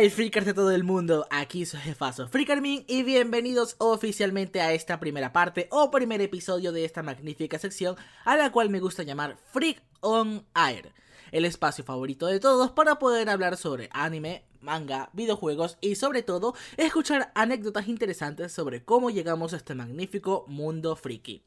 ¡Hola freakers de todo el mundo? Aquí soy Jefazo Freakermin y bienvenidos oficialmente a esta primera parte o primer episodio de esta magnífica sección a la cual me gusta llamar Freak on Air, el espacio favorito de todos para poder hablar sobre anime, manga, videojuegos y sobre todo escuchar anécdotas interesantes sobre cómo llegamos a este magnífico mundo friki.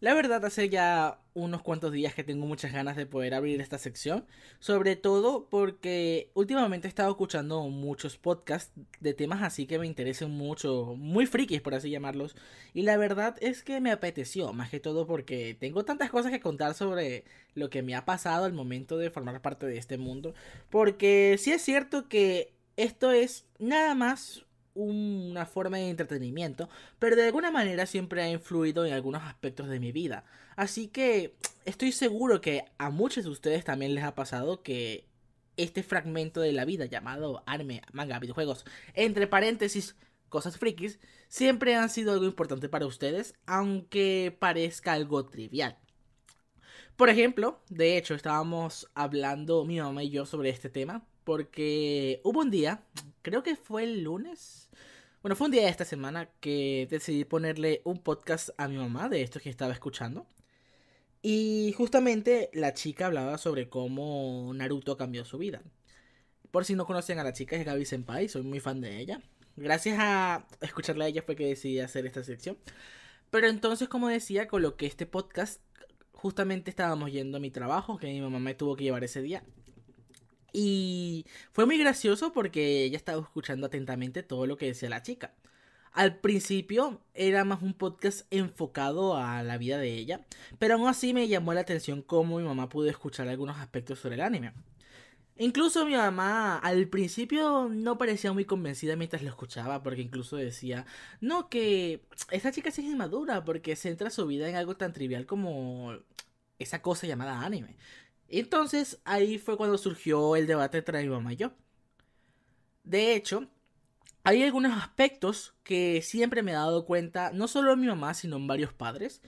La verdad, hace ya unos cuantos días que tengo muchas ganas de poder abrir esta sección, sobre todo porque últimamente he estado escuchando muchos podcasts de temas así que me interesan mucho, muy frikis por así llamarlos, y la verdad es que me apeteció, más que todo porque tengo tantas cosas que contar sobre lo que me ha pasado al momento de formar parte de este mundo, porque sí es cierto que esto es nada más una forma de entretenimiento, pero de alguna manera siempre ha influido en algunos aspectos de mi vida. Así que estoy seguro que a muchos de ustedes también les ha pasado que este fragmento de la vida llamado Arme manga, videojuegos, entre paréntesis, cosas frikis, siempre han sido algo importante para ustedes, aunque parezca algo trivial. Por ejemplo, de hecho, estábamos hablando mi mamá y yo sobre este tema, porque hubo un día, creo que fue el lunes. Bueno, fue un día de esta semana que decidí ponerle un podcast a mi mamá de esto que estaba escuchando. Y justamente la chica hablaba sobre cómo Naruto cambió su vida. Por si no conocen a la chica, es Gaby Senpai, soy muy fan de ella. Gracias a escucharla a ella fue que decidí hacer esta sección. Pero entonces, como decía, coloqué este podcast. Justamente estábamos yendo a mi trabajo, que mi mamá me tuvo que llevar ese día. Y fue muy gracioso porque ella estaba escuchando atentamente todo lo que decía la chica. Al principio era más un podcast enfocado a la vida de ella, pero aún así me llamó la atención cómo mi mamá pudo escuchar algunos aspectos sobre el anime. Incluso mi mamá al principio no parecía muy convencida mientras lo escuchaba, porque incluso decía, no, que esa chica es inmadura porque centra su vida en algo tan trivial como esa cosa llamada anime. Entonces ahí fue cuando surgió el debate entre mi mamá y yo. De hecho, hay algunos aspectos que siempre me he dado cuenta, no solo en mi mamá, sino en varios padres,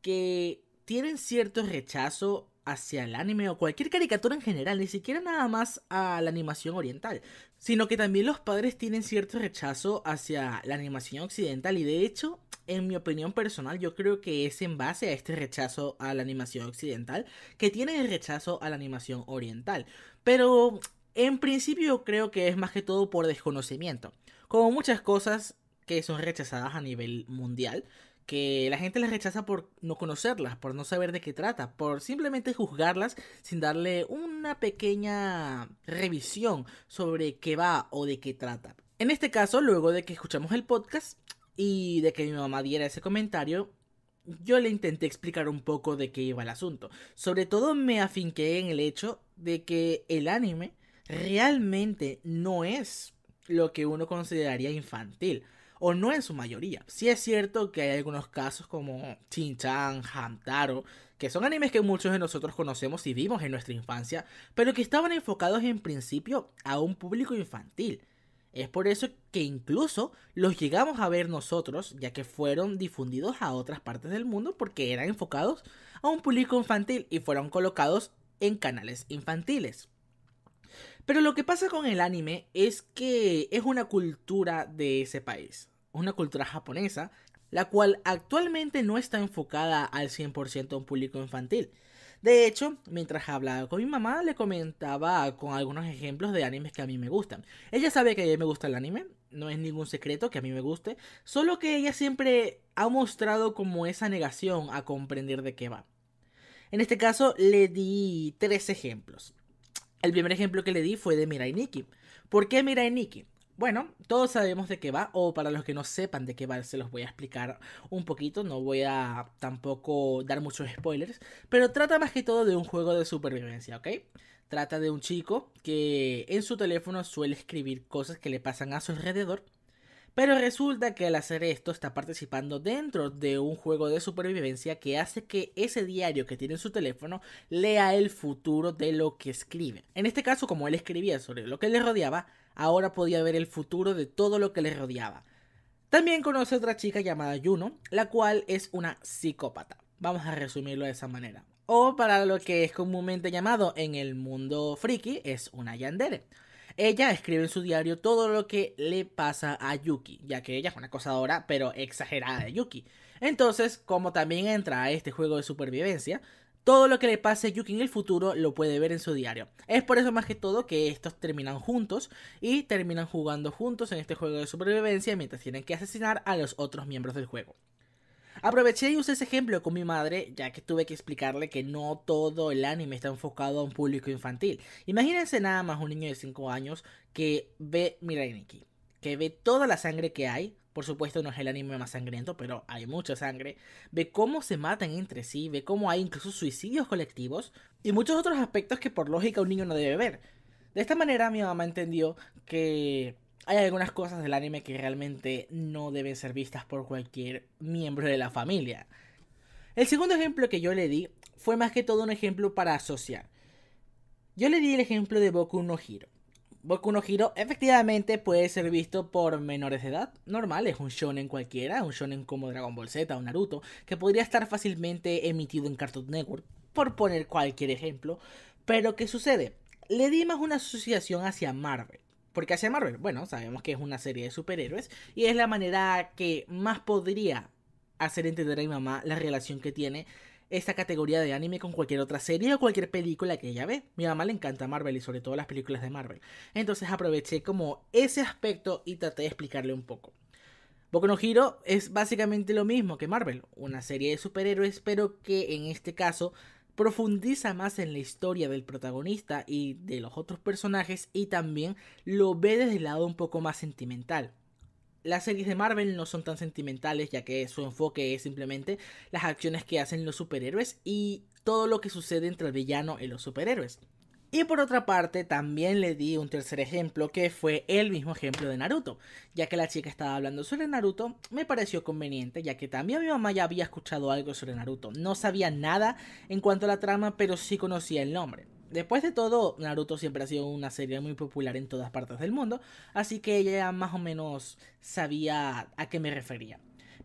que tienen cierto rechazo hacia el anime o cualquier caricatura en general, ni siquiera nada más a la animación oriental, sino que también los padres tienen cierto rechazo hacia la animación occidental y de hecho, en mi opinión personal, yo creo que es en base a este rechazo a la animación occidental que tienen el rechazo a la animación oriental. Pero en principio creo que es más que todo por desconocimiento. Como muchas cosas que son rechazadas a nivel mundial, que la gente las rechaza por no conocerlas, por no saber de qué trata, por simplemente juzgarlas sin darle una pequeña revisión sobre qué va o de qué trata. En este caso, luego de que escuchamos el podcast y de que mi mamá diera ese comentario, yo le intenté explicar un poco de qué iba el asunto. Sobre todo me afinqué en el hecho de que el anime realmente no es lo que uno consideraría infantil o no en su mayoría. si es cierto que hay algunos casos como Chin chan Hamtaro, que son animes que muchos de nosotros conocemos y vimos en nuestra infancia, pero que estaban enfocados en principio a un público infantil. Es por eso que incluso los llegamos a ver nosotros, ya que fueron difundidos a otras partes del mundo porque eran enfocados a un público infantil y fueron colocados en canales infantiles. Pero lo que pasa con el anime es que es una cultura de ese país, una cultura japonesa, la cual actualmente no está enfocada al 100% a un público infantil. De hecho, mientras hablaba con mi mamá, le comentaba con algunos ejemplos de animes que a mí me gustan. Ella sabe que a mí me gusta el anime, no es ningún secreto que a mí me guste, solo que ella siempre ha mostrado como esa negación a comprender de qué va. En este caso le di tres ejemplos. El primer ejemplo que le di fue de Mirai Nikki. ¿Por qué Mirai Nikki? Bueno, todos sabemos de qué va, o para los que no sepan de qué va, se los voy a explicar un poquito, no voy a tampoco dar muchos spoilers, pero trata más que todo de un juego de supervivencia, ¿ok? Trata de un chico que en su teléfono suele escribir cosas que le pasan a su alrededor pero resulta que al hacer esto está participando dentro de un juego de supervivencia que hace que ese diario que tiene en su teléfono lea el futuro de lo que escribe. En este caso, como él escribía sobre lo que le rodeaba, ahora podía ver el futuro de todo lo que le rodeaba. También conoce a otra chica llamada Juno, la cual es una psicópata. Vamos a resumirlo de esa manera. O para lo que es comúnmente llamado en el mundo friki, es una yandere. Ella escribe en su diario todo lo que le pasa a Yuki, ya que ella es una acosadora, pero exagerada de Yuki. Entonces, como también entra a este juego de supervivencia, todo lo que le pase a Yuki en el futuro lo puede ver en su diario. Es por eso más que todo que estos terminan juntos y terminan jugando juntos en este juego de supervivencia mientras tienen que asesinar a los otros miembros del juego. Aproveché y usé ese ejemplo con mi madre, ya que tuve que explicarle que no todo el anime está enfocado a un público infantil. Imagínense nada más un niño de 5 años que ve Nikki, que ve toda la sangre que hay, por supuesto no es el anime más sangriento, pero hay mucha sangre, ve cómo se matan entre sí, ve cómo hay incluso suicidios colectivos y muchos otros aspectos que por lógica un niño no debe ver. De esta manera mi mamá entendió que hay algunas cosas del anime que realmente no deben ser vistas por cualquier miembro de la familia. El segundo ejemplo que yo le di fue más que todo un ejemplo para asociar. Yo le di el ejemplo de Boku no Hiro. Boku no Hiro efectivamente puede ser visto por menores de edad, normal, es un shonen cualquiera, un shonen como Dragon Ball Z o Naruto, que podría estar fácilmente emitido en Cartoon Network, por poner cualquier ejemplo, pero ¿qué sucede? Le di más una asociación hacia Marvel. ¿Por qué hace Marvel? Bueno, sabemos que es una serie de superhéroes y es la manera que más podría hacer entender a mi mamá la relación que tiene esta categoría de anime con cualquier otra serie o cualquier película que ella ve. Mi mamá le encanta Marvel y sobre todo las películas de Marvel. Entonces aproveché como ese aspecto y traté de explicarle un poco. Boku no Hero es básicamente lo mismo que Marvel, una serie de superhéroes, pero que en este caso profundiza más en la historia del protagonista y de los otros personajes y también lo ve desde el lado un poco más sentimental. Las series de Marvel no son tan sentimentales ya que su enfoque es simplemente las acciones que hacen los superhéroes y todo lo que sucede entre el villano y los superhéroes. Y por otra parte, también le di un tercer ejemplo que fue el mismo ejemplo de Naruto. Ya que la chica estaba hablando sobre Naruto, me pareció conveniente, ya que también mi mamá ya había escuchado algo sobre Naruto. No sabía nada en cuanto a la trama, pero sí conocía el nombre. Después de todo, Naruto siempre ha sido una serie muy popular en todas partes del mundo, así que ella más o menos sabía a qué me refería.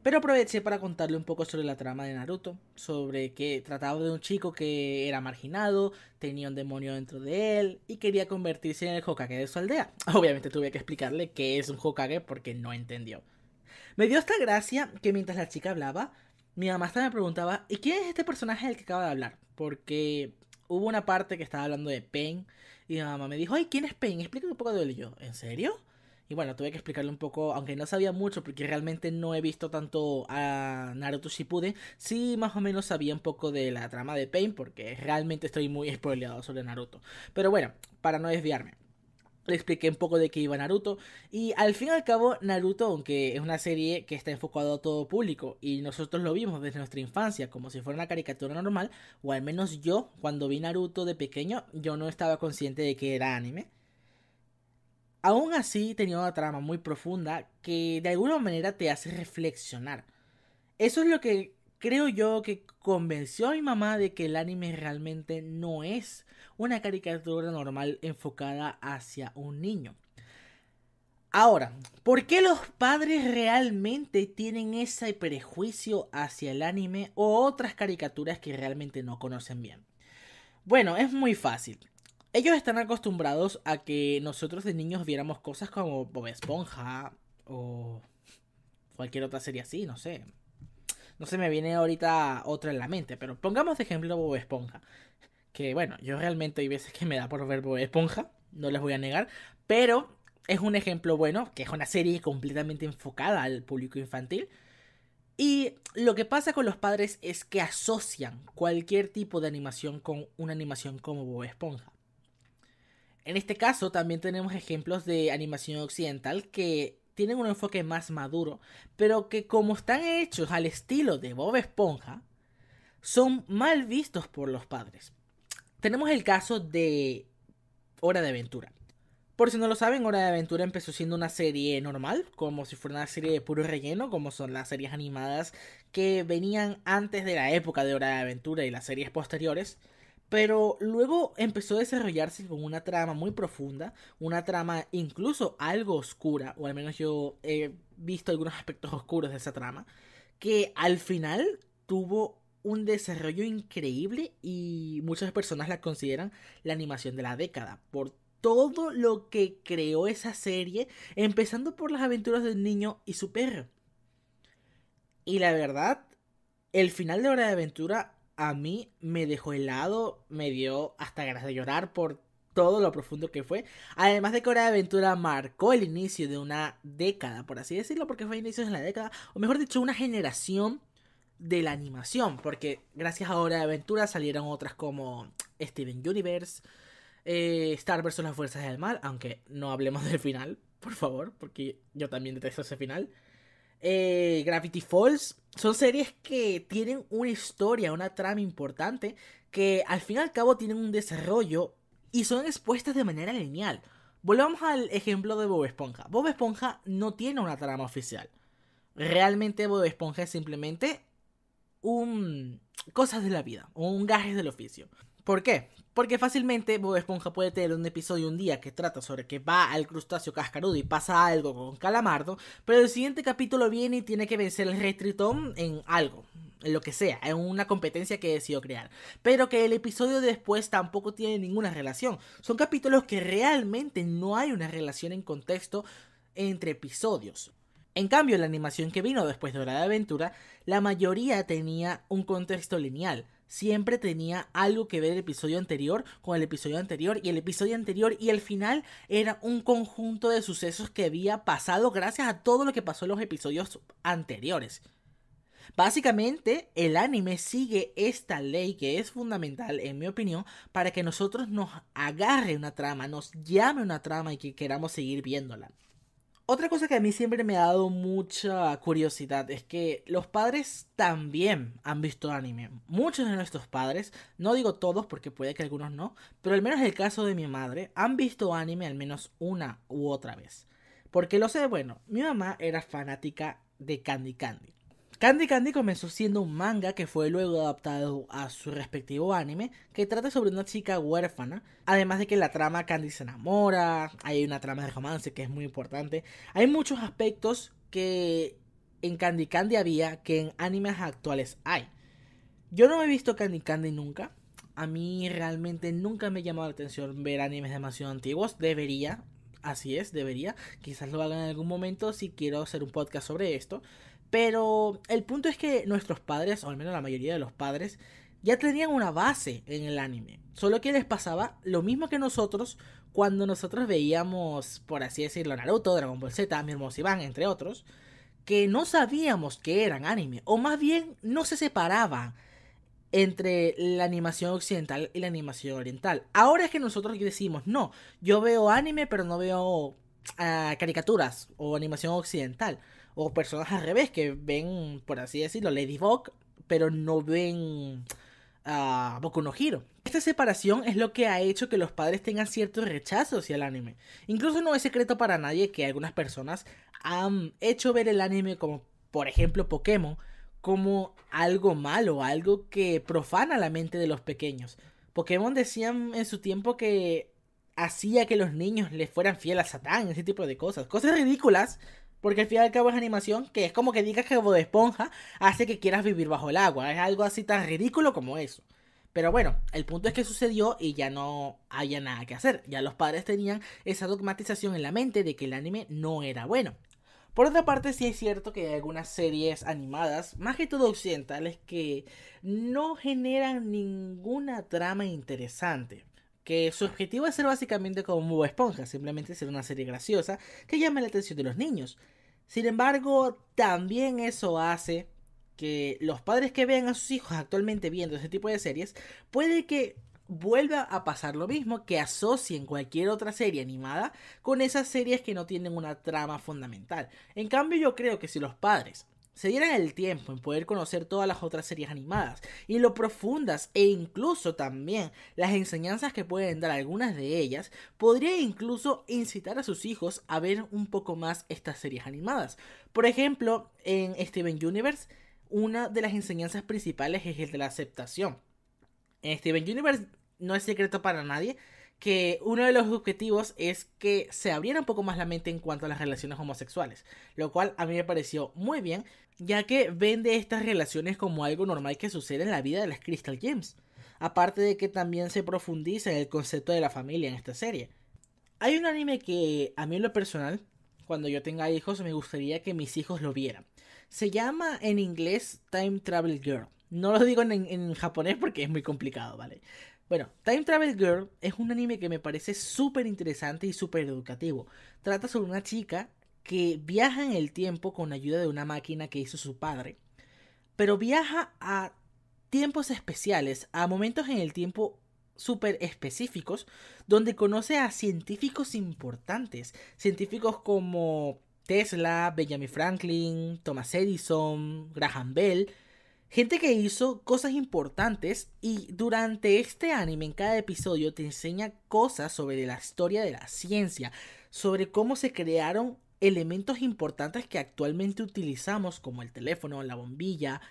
Pero aproveché para contarle un poco sobre la trama de Naruto, sobre que trataba de un chico que era marginado, tenía un demonio dentro de él y quería convertirse en el Hokage de su aldea. Obviamente tuve que explicarle qué es un Hokage porque no entendió. Me dio esta gracia que mientras la chica hablaba, mi mamá hasta me preguntaba, ¿y quién es este personaje del que acaba de hablar? Porque hubo una parte que estaba hablando de Pain y mi mamá me dijo, ay, ¿quién es Pain? Explícame un poco de él y yo, ¿en serio? Y bueno, tuve que explicarle un poco, aunque no sabía mucho, porque realmente no he visto tanto a Naruto pude sí más o menos sabía un poco de la trama de Pain, porque realmente estoy muy spoileado sobre Naruto. Pero bueno, para no desviarme. Le expliqué un poco de qué iba Naruto. Y al fin y al cabo, Naruto, aunque es una serie que está enfocada a todo público, y nosotros lo vimos desde nuestra infancia, como si fuera una caricatura normal, o al menos yo, cuando vi Naruto de pequeño, yo no estaba consciente de que era anime Aún así, tenía una trama muy profunda que de alguna manera te hace reflexionar. Eso es lo que creo yo que convenció a mi mamá de que el anime realmente no es una caricatura normal enfocada hacia un niño. Ahora, ¿por qué los padres realmente tienen ese prejuicio hacia el anime o otras caricaturas que realmente no conocen bien? Bueno, es muy fácil. Ellos están acostumbrados a que nosotros de niños viéramos cosas como Bob Esponja o cualquier otra serie así, no sé. No se me viene ahorita otra en la mente, pero pongamos de ejemplo Bob Esponja. Que bueno, yo realmente hay veces que me da por ver Bob Esponja, no les voy a negar, pero es un ejemplo bueno, que es una serie completamente enfocada al público infantil. Y lo que pasa con los padres es que asocian cualquier tipo de animación con una animación como Bob Esponja. En este caso también tenemos ejemplos de animación occidental que tienen un enfoque más maduro, pero que como están hechos al estilo de Bob Esponja, son mal vistos por los padres. Tenemos el caso de Hora de Aventura. Por si no lo saben, Hora de Aventura empezó siendo una serie normal, como si fuera una serie de puro relleno, como son las series animadas que venían antes de la época de Hora de Aventura y las series posteriores. Pero luego empezó a desarrollarse con una trama muy profunda, una trama incluso algo oscura, o al menos yo he visto algunos aspectos oscuros de esa trama, que al final tuvo un desarrollo increíble y muchas personas la consideran la animación de la década por todo lo que creó esa serie, empezando por las aventuras del niño y su perro. Y la verdad, el final de Hora de Aventura a mí me dejó helado, me dio hasta ganas de llorar por todo lo profundo que fue. Además de que Hora de Aventura marcó el inicio de una década, por así decirlo, porque fue inicio de la década, o mejor dicho, una generación de la animación, porque gracias a Hora de Aventura salieron otras como Steven Universe, eh, Star vs. las Fuerzas del Mal, aunque no hablemos del final, por favor, porque yo también detesto ese final. Eh, Gravity Falls. Son series que tienen una historia, una trama importante, que al fin y al cabo tienen un desarrollo y son expuestas de manera lineal. Volvamos al ejemplo de Bob Esponja. Bob Esponja no tiene una trama oficial. Realmente Bob Esponja es simplemente un... cosas de la vida, un gajes del oficio. ¿Por qué? Porque fácilmente Bob Esponja puede tener un episodio un día que trata sobre que va al crustáceo cascarudo y pasa algo con Calamardo, pero el siguiente capítulo viene y tiene que vencer el rey en algo, en lo que sea, en una competencia que decidió crear. Pero que el episodio después tampoco tiene ninguna relación. Son capítulos que realmente no hay una relación en contexto entre episodios. En cambio, la animación que vino después de Hora de Aventura, la mayoría tenía un contexto lineal siempre tenía algo que ver el episodio anterior con el episodio anterior y el episodio anterior y el final era un conjunto de sucesos que había pasado gracias a todo lo que pasó en los episodios anteriores. Básicamente, el anime sigue esta ley que es fundamental, en mi opinión, para que nosotros nos agarre una trama, nos llame una trama y que queramos seguir viéndola. Otra cosa que a mí siempre me ha dado mucha curiosidad es que los padres también han visto anime. Muchos de nuestros padres, no digo todos porque puede que algunos no, pero al menos el caso de mi madre, han visto anime al menos una u otra vez. Porque lo sé, bueno, mi mamá era fanática de Candy Candy. Candy Candy comenzó siendo un manga que fue luego adaptado a su respectivo anime, que trata sobre una chica huérfana, además de que la trama Candy se enamora, hay una trama de romance que es muy importante, hay muchos aspectos que en Candy Candy había que en animes actuales hay. Yo no he visto Candy Candy nunca, a mí realmente nunca me ha llamado la atención ver animes demasiado antiguos, debería, así es, debería, quizás lo haga en algún momento si quiero hacer un podcast sobre esto. Pero el punto es que nuestros padres, o al menos la mayoría de los padres, ya tenían una base en el anime. Solo que les pasaba lo mismo que nosotros cuando nosotros veíamos, por así decirlo, Naruto, Dragon Ball Z, Mi Hermoso Iván, entre otros, que no sabíamos que eran anime, o más bien no se separaban entre la animación occidental y la animación oriental. Ahora es que nosotros decimos, no, yo veo anime pero no veo ah, caricaturas o animación occidental o personas al revés que ven, por así decirlo, Ladybug, pero no ven a uh, Boku no Esta separación es lo que ha hecho que los padres tengan ciertos rechazos hacia el anime. Incluso no es secreto para nadie que algunas personas han hecho ver el anime como, por ejemplo, Pokémon, como algo malo, algo que profana la mente de los pequeños. Pokémon decían en su tiempo que hacía que los niños le fueran fieles a Satán, ese tipo de cosas. Cosas ridículas porque al fin y al cabo es animación que es como que digas que Bob Esponja hace que quieras vivir bajo el agua. Es algo así tan ridículo como eso. Pero bueno, el punto es que sucedió y ya no había nada que hacer. Ya los padres tenían esa dogmatización en la mente de que el anime no era bueno. Por otra parte, sí es cierto que hay algunas series animadas, más que todo occidentales, que no generan ninguna trama interesante que su objetivo es ser básicamente como una Esponja, simplemente ser una serie graciosa que llame la atención de los niños. Sin embargo, también eso hace que los padres que vean a sus hijos actualmente viendo ese tipo de series, puede que vuelva a pasar lo mismo, que asocien cualquier otra serie animada con esas series que no tienen una trama fundamental. En cambio, yo creo que si los padres se dieran el tiempo en poder conocer todas las otras series animadas y lo profundas e incluso también las enseñanzas que pueden dar algunas de ellas, podría incluso incitar a sus hijos a ver un poco más estas series animadas. Por ejemplo, en Steven Universe, una de las enseñanzas principales es el de la aceptación. En Steven Universe no es secreto para nadie que uno de los objetivos es que se abriera un poco más la mente en cuanto a las relaciones homosexuales, lo cual a mí me pareció muy bien, ya que vende estas relaciones como algo normal que sucede en la vida de las Crystal Gems, aparte de que también se profundiza en el concepto de la familia en esta serie. Hay un anime que a mí en lo personal, cuando yo tenga hijos, me gustaría que mis hijos lo vieran. Se llama en inglés Time Travel Girl. No lo digo en, en japonés porque es muy complicado, ¿vale? Bueno, Time Travel Girl es un anime que me parece súper interesante y súper educativo. Trata sobre una chica que viaja en el tiempo con ayuda de una máquina que hizo su padre, pero viaja a tiempos especiales, a momentos en el tiempo súper específicos, donde conoce a científicos importantes, científicos como Tesla, Benjamin Franklin, Thomas Edison, Graham Bell, Gente que hizo cosas importantes y durante este anime en cada episodio te enseña cosas sobre la historia de la ciencia, sobre cómo se crearon elementos importantes que actualmente utilizamos como el teléfono, la bombilla.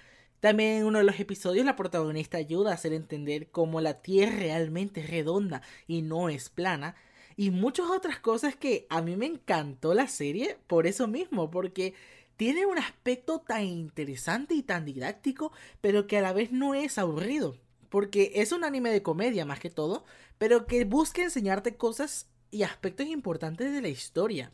También en uno de los episodios la protagonista ayuda a hacer entender cómo la Tierra realmente es redonda y no es plana. Y muchas otras cosas que a mí me encantó la serie por eso mismo, porque tiene un aspecto tan interesante y tan didáctico, pero que a la vez no es aburrido. Porque es un anime de comedia más que todo, pero que busca enseñarte cosas y aspectos importantes de la historia.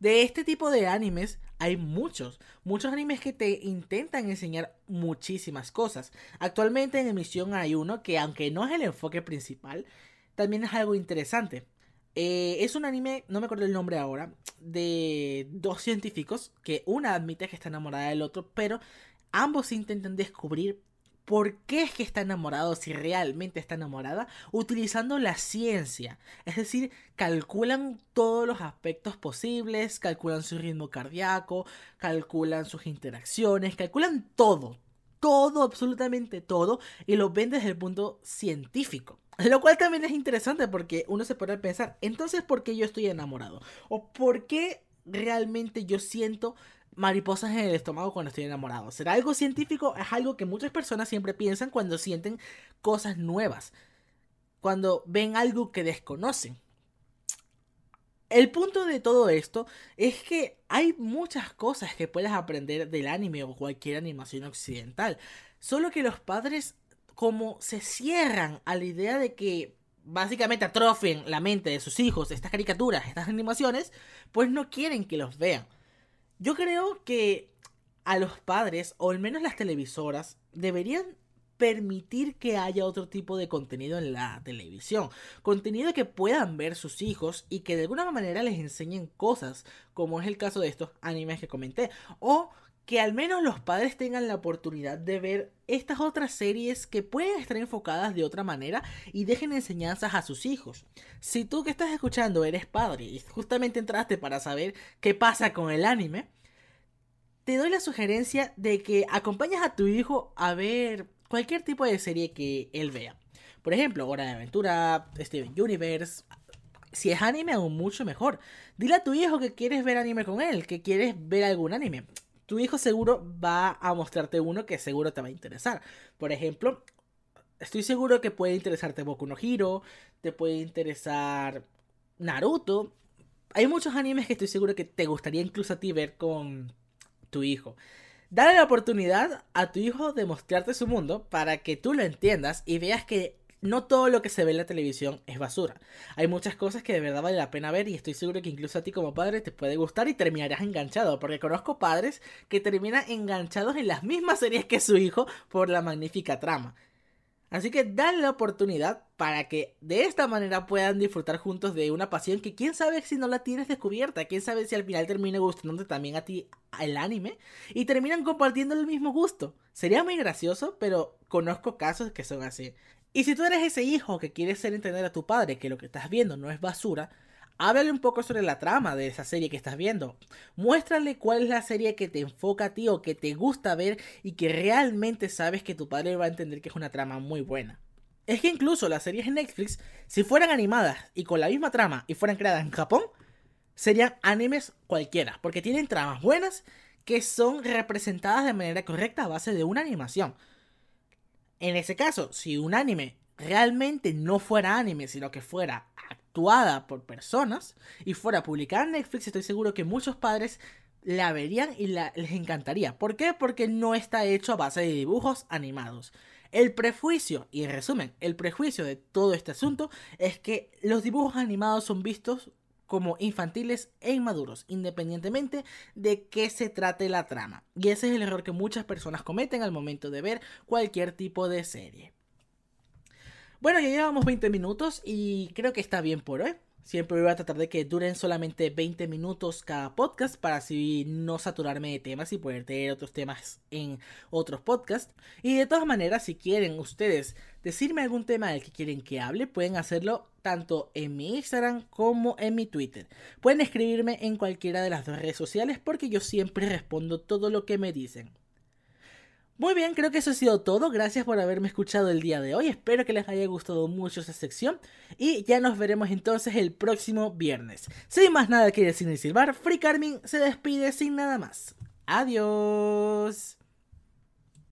De este tipo de animes hay muchos, muchos animes que te intentan enseñar muchísimas cosas. Actualmente en emisión hay uno que aunque no es el enfoque principal, también es algo interesante. Eh, es un anime, no me acuerdo el nombre ahora, de dos científicos que una admite que está enamorada del otro, pero ambos intentan descubrir por qué es que está enamorado si realmente está enamorada utilizando la ciencia. Es decir, calculan todos los aspectos posibles, calculan su ritmo cardíaco, calculan sus interacciones, calculan todo, todo, absolutamente todo, y lo ven desde el punto científico. Lo cual también es interesante porque uno se puede pensar, entonces, ¿por qué yo estoy enamorado? ¿O por qué realmente yo siento mariposas en el estómago cuando estoy enamorado? ¿Será algo científico? Es algo que muchas personas siempre piensan cuando sienten cosas nuevas, cuando ven algo que desconocen. El punto de todo esto es que hay muchas cosas que puedes aprender del anime o cualquier animación occidental, solo que los padres como se cierran a la idea de que básicamente atrofien la mente de sus hijos estas caricaturas, estas animaciones, pues no quieren que los vean. Yo creo que a los padres, o al menos las televisoras, deberían permitir que haya otro tipo de contenido en la televisión. Contenido que puedan ver sus hijos y que de alguna manera les enseñen cosas, como es el caso de estos animes que comenté. O que al menos los padres tengan la oportunidad de ver estas otras series que pueden estar enfocadas de otra manera y dejen enseñanzas a sus hijos. Si tú que estás escuchando eres padre y justamente entraste para saber qué pasa con el anime, te doy la sugerencia de que acompañes a tu hijo a ver cualquier tipo de serie que él vea. Por ejemplo, Hora de Aventura, Steven Universe, si es anime aún mucho mejor. Dile a tu hijo que quieres ver anime con él, que quieres ver algún anime tu hijo seguro va a mostrarte uno que seguro te va a interesar. Por ejemplo, estoy seguro que puede interesarte Boku no Hiro, te puede interesar Naruto. Hay muchos animes que estoy seguro que te gustaría incluso a ti ver con tu hijo. Dale la oportunidad a tu hijo de mostrarte su mundo para que tú lo entiendas y veas que no todo lo que se ve en la televisión es basura. Hay muchas cosas que de verdad vale la pena ver y estoy seguro que incluso a ti como padre te puede gustar y terminarás enganchado, porque conozco padres que terminan enganchados en las mismas series que su hijo por la magnífica trama. Así que dale la oportunidad para que de esta manera puedan disfrutar juntos de una pasión que quién sabe si no la tienes descubierta, quién sabe si al final termine gustándote también a ti el anime y terminan compartiendo el mismo gusto. Sería muy gracioso, pero conozco casos que son así. Y si tú eres ese hijo que quiere hacer entender a tu padre que lo que estás viendo no es basura, háblale un poco sobre la trama de esa serie que estás viendo. Muéstrale cuál es la serie que te enfoca a ti o que te gusta ver y que realmente sabes que tu padre va a entender que es una trama muy buena. Es que incluso las series en Netflix, si fueran animadas y con la misma trama y fueran creadas en Japón, serían animes cualquiera, porque tienen tramas buenas que son representadas de manera correcta a base de una animación. En ese caso, si un anime realmente no fuera anime, sino que fuera actuada por personas y fuera publicada en Netflix, estoy seguro que muchos padres la verían y les encantaría. ¿Por qué? Porque no está hecho a base de dibujos animados. El prejuicio, y en resumen, el prejuicio de todo este asunto es que los dibujos animados son vistos como infantiles e inmaduros, independientemente de qué se trate la trama. Y ese es el error que muchas personas cometen al momento de ver cualquier tipo de serie. Bueno, ya llevamos 20 minutos y creo que está bien por hoy. Siempre voy a tratar de que duren solamente 20 minutos cada podcast para así no saturarme de temas y poder tener otros temas en otros podcasts. Y de todas maneras, si quieren ustedes decirme algún tema del que quieren que hable, pueden hacerlo tanto en mi Instagram como en mi Twitter. Pueden escribirme en cualquiera de las dos redes sociales porque yo siempre respondo todo lo que me dicen. Muy bien, creo que eso ha sido todo. Gracias por haberme escuchado el día de hoy. Espero que les haya gustado mucho esta sección. Y ya nos veremos entonces el próximo viernes. Sin más nada que decir ni silbar, Free Carmen se despide sin nada más. Adiós.